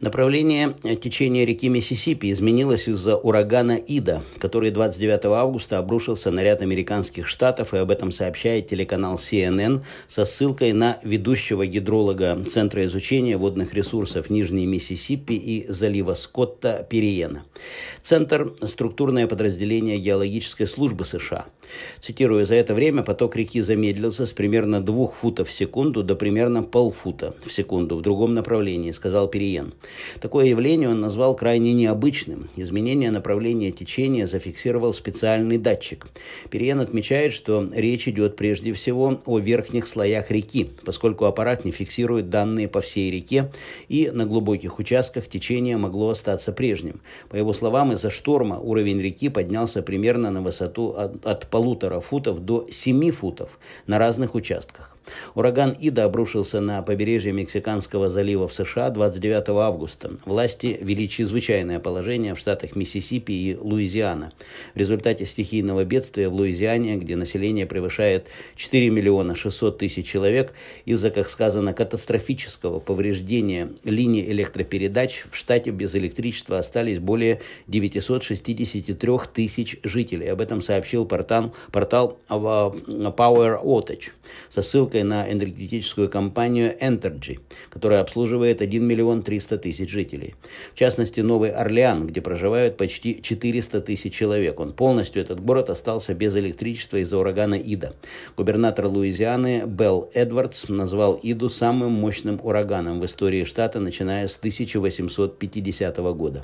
Направление э, течения реки Миссисипи изменилось из-за урагана Ида, который 29 августа обрушился на ряд американских штатов, и об этом сообщает телеканал CNN со ссылкой на ведущего гидролога Центра изучения водных ресурсов Нижней Миссисипи и залива Скотта Периена. Центр – структурное подразделение геологической службы США. Цитирую, за это время поток реки замедлился с примерно двух футов в секунду до примерно полфута в секунду в другом направлении, сказал Периен. Такое явление он назвал крайне необычным. Изменение направления течения зафиксировал специальный датчик. Периен отмечает, что речь идет прежде всего о верхних слоях реки, поскольку аппарат не фиксирует данные по всей реке, и на глубоких участках течение могло остаться прежним. По его словам, из-за шторма уровень реки поднялся примерно на высоту от, от полутора футов до семи футов на разных участках. Ураган Ида обрушился на побережье Мексиканского залива в США 29 августа. Власти вели чрезвычайное положение в штатах Миссисипи и Луизиана. В результате стихийного бедствия в Луизиане, где население превышает 4 миллиона 600 тысяч человек, из-за, как сказано, катастрофического повреждения линий электропередач в штате без электричества остались более 963 тысяч жителей. Об этом сообщил портал, портал а, Power Outage со ссылкой ставкой на энергетическую компанию Entergy, которая обслуживает 1 миллион 300 тысяч жителей. В частности, Новый Орлеан, где проживают почти 400 тысяч человек. Он полностью, этот город, остался без электричества из-за урагана Ида. Губернатор Луизианы Белл Эдвардс назвал Иду самым мощным ураганом в истории штата, начиная с 1850 года.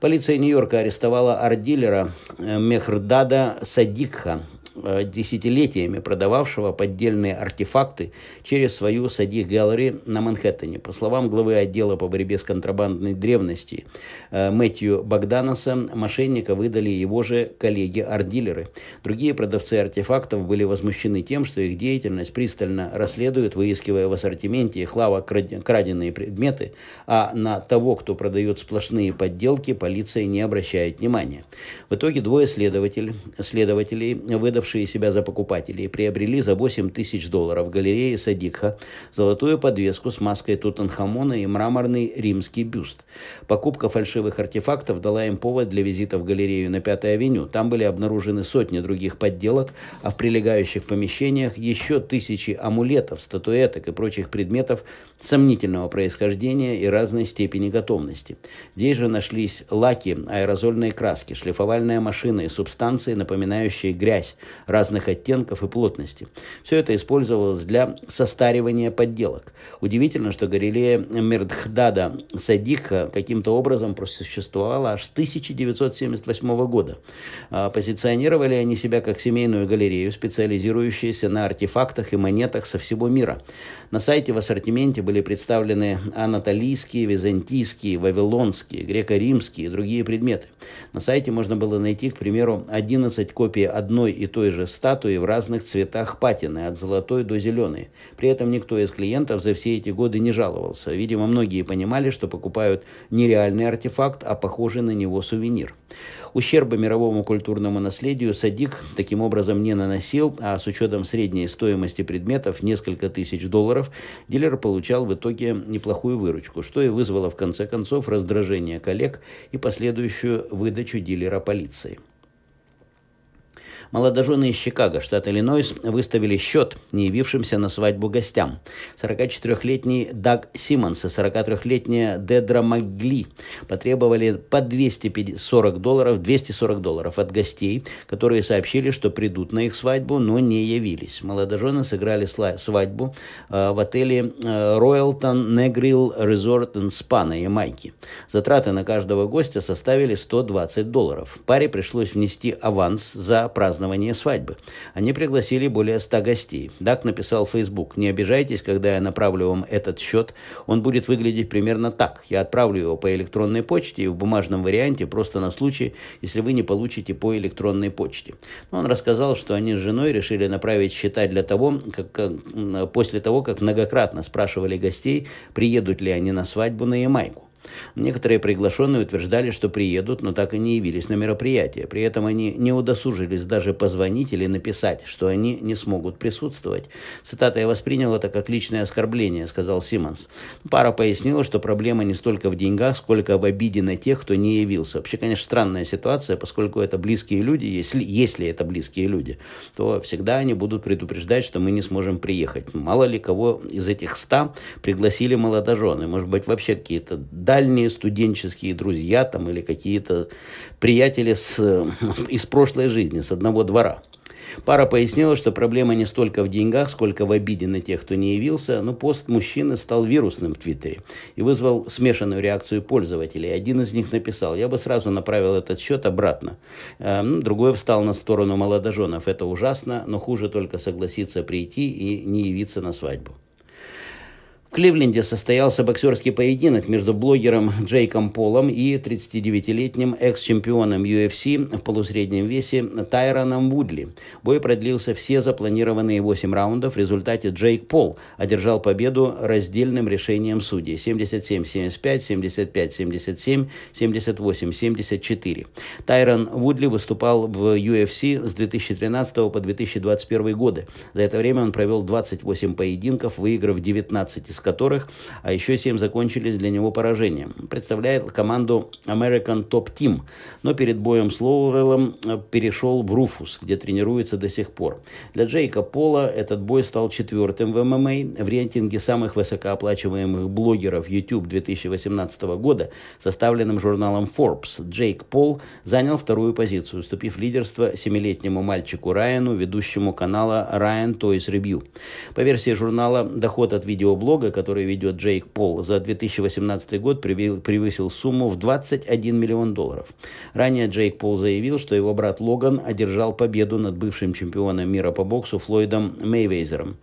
Полиция Нью-Йорка арестовала арт-дилера э, Мехрдада Садикха, Э, десятилетиями продававшего поддельные артефакты через свою сади галереи на Манхэттене. По словам главы отдела по борьбе с контрабандной древности э, Мэтью Богданоса, мошенника выдали его же коллеги-ардилеры. Другие продавцы артефактов были возмущены тем, что их деятельность пристально расследуют, выискивая в ассортименте хлава краденные предметы, а на того, кто продает сплошные подделки, полиция не обращает внимания. В итоге двое следователей, следователей выдали выдавшие себя за покупателей, приобрели за 8 тысяч долларов в галерее Садикха золотую подвеску с маской Тутанхамона и мраморный римский бюст. Покупка фальшивых артефактов дала им повод для визита в галерею на Пятой авеню. Там были обнаружены сотни других подделок, а в прилегающих помещениях еще тысячи амулетов, статуэток и прочих предметов сомнительного происхождения и разной степени готовности. Здесь же нашлись лаки, аэрозольные краски, шлифовальная машина и субстанции, напоминающие грязь, разных оттенков и плотности. Все это использовалось для состаривания подделок. Удивительно, что галерея Мердхдада Садикха каким-то образом просуществовала аж с 1978 года. А, позиционировали они себя как семейную галерею, специализирующуюся на артефактах и монетах со всего мира. На сайте в ассортименте были представлены анатолийские, византийские, вавилонские, греко-римские и другие предметы. На сайте можно было найти, к примеру, 11 копий одной и той той же статуи в разных цветах патины, от золотой до зеленой. При этом никто из клиентов за все эти годы не жаловался. Видимо, многие понимали, что покупают не реальный артефакт, а похожий на него сувенир. Ущерба мировому культурному наследию Садик таким образом не наносил, а с учетом средней стоимости предметов несколько тысяч долларов, дилер получал в итоге неплохую выручку, что и вызвало в конце концов раздражение коллег и последующую выдачу дилера полиции. Молодожены из Чикаго, штат Иллинойс, выставили счет не явившимся на свадьбу гостям. 44-летний Даг Симмонс и 43-летняя Дедра Магли потребовали по 240 долларов, 240 долларов от гостей, которые сообщили, что придут на их свадьбу, но не явились. Молодожены сыграли свадьбу э, в отеле Royalton Negril Resort and Spa на Ямайке. Затраты на каждого гостя составили 120 долларов. Паре пришлось внести аванс за празднование празднование свадьбы. Они пригласили более ста гостей. Дак написал в Facebook, «Не обижайтесь, когда я направлю вам этот счет. Он будет выглядеть примерно так. Я отправлю его по электронной почте и в бумажном варианте просто на случай, если вы не получите по электронной почте». Но он рассказал, что они с женой решили направить счета для того, как, как, после того, как многократно спрашивали гостей, приедут ли они на свадьбу на Ямайку. Некоторые приглашенные утверждали, что приедут, но так и не явились на мероприятие. При этом они не удосужились даже позвонить или написать, что они не смогут присутствовать. Цитата «Я воспринял это как личное оскорбление», — сказал Симмонс. Пара пояснила, что проблема не столько в деньгах, сколько в обиде на тех, кто не явился. Вообще, конечно, странная ситуация, поскольку это близкие люди, если, если это близкие люди, то всегда они будут предупреждать, что мы не сможем приехать. Мало ли кого из этих ста пригласили молодожены. Может быть, вообще какие-то дальние студенческие друзья там, или какие-то приятели с, из прошлой жизни, с одного двора. Пара пояснила, что проблема не столько в деньгах, сколько в обиде на тех, кто не явился, но пост мужчины стал вирусным в Твиттере и вызвал смешанную реакцию пользователей. Один из них написал, я бы сразу направил этот счет обратно. Эм, ну, другой встал на сторону молодоженов. Это ужасно, но хуже только согласиться прийти и не явиться на свадьбу. В Кливленде состоялся боксерский поединок между блогером Джейком Полом и 39-летним экс-чемпионом UFC в полусреднем весе Тайроном Вудли. Бой продлился все запланированные 8 раундов. В результате Джейк Пол одержал победу раздельным решением судей 77-75, 75-77, 78-74. Тайрон Вудли выступал в UFC с 2013 по 2021 годы. За это время он провел 28 поединков, выиграв 19 из из которых а еще 7 закончились для него поражением. Представляет команду American Top Team, но перед боем с Лоурелом э, перешел в Руфус, где тренируется до сих пор. Для Джейка Пола этот бой стал четвертым в ММА в рейтинге самых высокооплачиваемых блогеров YouTube 2018 года, составленным журналом Forbes. Джейк Пол занял вторую позицию, уступив лидерство семилетнему мальчику Райану, ведущему канала Ryan Toys Review. По версии журнала «Доход от видеоблога» который ведет Джейк Пол, за 2018 год превысил сумму в 21 миллион долларов. Ранее Джейк Пол заявил, что его брат Логан одержал победу над бывшим чемпионом мира по боксу Флойдом Мейвейзером.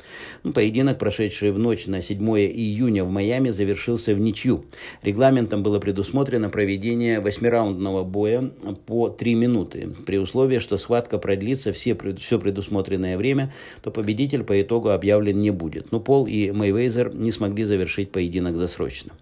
Ну, поединок, прошедший в ночь на 7 июня в Майами, завершился в ничью. Регламентом было предусмотрено проведение восьмираундного боя по 3 минуты. При условии, что схватка продлится все, все предусмотренное время, то победитель по итогу объявлен не будет. Но ну, Пол и Мейвейзер не смогли завершить поединок досрочно.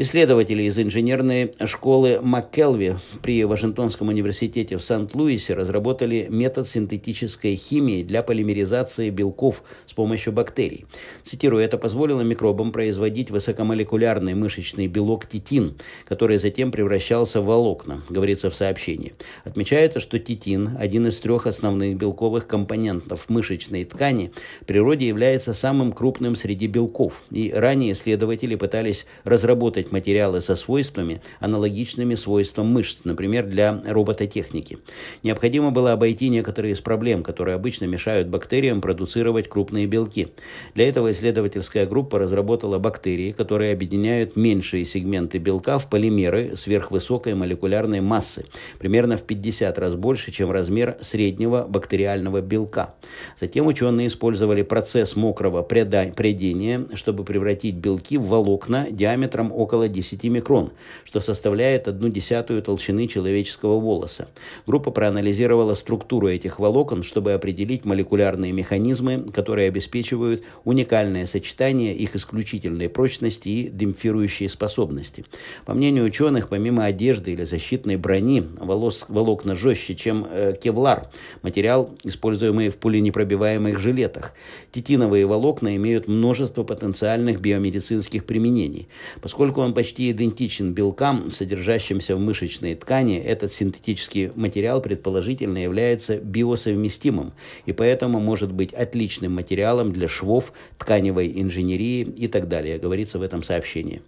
Исследователи из инженерной школы МакКелви при Вашингтонском университете в Сент-Луисе разработали метод синтетической химии для полимеризации белков с помощью бактерий. Цитирую, это позволило микробам производить высокомолекулярный мышечный белок титин, который затем превращался в волокна, говорится в сообщении. Отмечается, что титин, один из трех основных белковых компонентов мышечной ткани, в природе является самым крупным среди белков, и ранее исследователи пытались разработать использовать материалы со свойствами, аналогичными свойствам мышц, например, для робототехники. Необходимо было обойти некоторые из проблем, которые обычно мешают бактериям продуцировать крупные белки. Для этого исследовательская группа разработала бактерии, которые объединяют меньшие сегменты белка в полимеры сверхвысокой молекулярной массы, примерно в 50 раз больше, чем размер среднего бактериального белка. Затем ученые использовали процесс мокрого прядения, чтобы превратить белки в волокна диаметром около около 10 микрон, что составляет одну десятую толщины человеческого волоса. Группа проанализировала структуру этих волокон, чтобы определить молекулярные механизмы, которые обеспечивают уникальное сочетание их исключительной прочности и демпфирующей способности. По мнению ученых, помимо одежды или защитной брони, волос, волокна жестче, чем э, кевлар, материал, используемый в пуленепробиваемых жилетах. Титиновые волокна имеют множество потенциальных биомедицинских применений. Поскольку он почти идентичен белкам, содержащимся в мышечной ткани. Этот синтетический материал предположительно является биосовместимым и поэтому может быть отличным материалом для швов, тканевой инженерии и так далее, говорится в этом сообщении.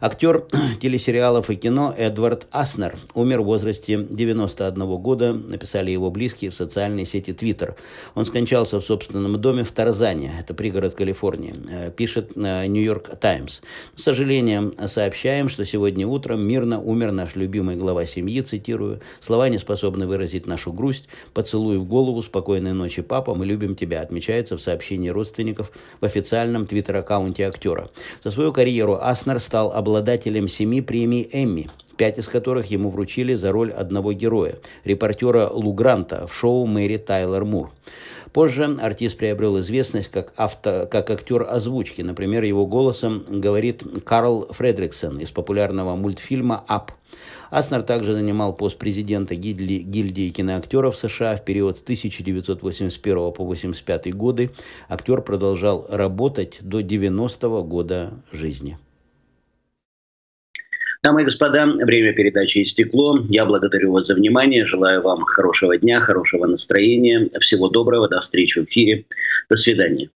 Актер телесериалов и кино Эдвард Аснер умер в возрасте 91 года, написали его близкие в социальной сети Twitter. Он скончался в собственном доме в Тарзане, это пригород Калифорнии, э, пишет э, Нью-Йорк Таймс. С сожалением сообщаем, что сегодня утром мирно умер наш любимый глава семьи, цитирую, «Слова не способны выразить нашу грусть, поцелуй в голову, спокойной ночи, папа, мы любим тебя», отмечается в сообщении родственников в официальном твиттер-аккаунте актера. За свою карьеру Аснер стал обладателем обладателем семи премий «Эмми», пять из которых ему вручили за роль одного героя – репортера Лу Гранта в шоу «Мэри Тайлор Мур». Позже артист приобрел известность как, авто, как актер озвучки. Например, его голосом говорит Карл Фредриксон из популярного мультфильма «Ап». Аснер также занимал пост президента гильдии, гильдии киноактеров США в период с 1981 по 1985 годы. Актер продолжал работать до 90 года жизни. Дамы и господа, время передачи истекло. Я благодарю вас за внимание. Желаю вам хорошего дня, хорошего настроения. Всего доброго. До встречи в эфире. До свидания.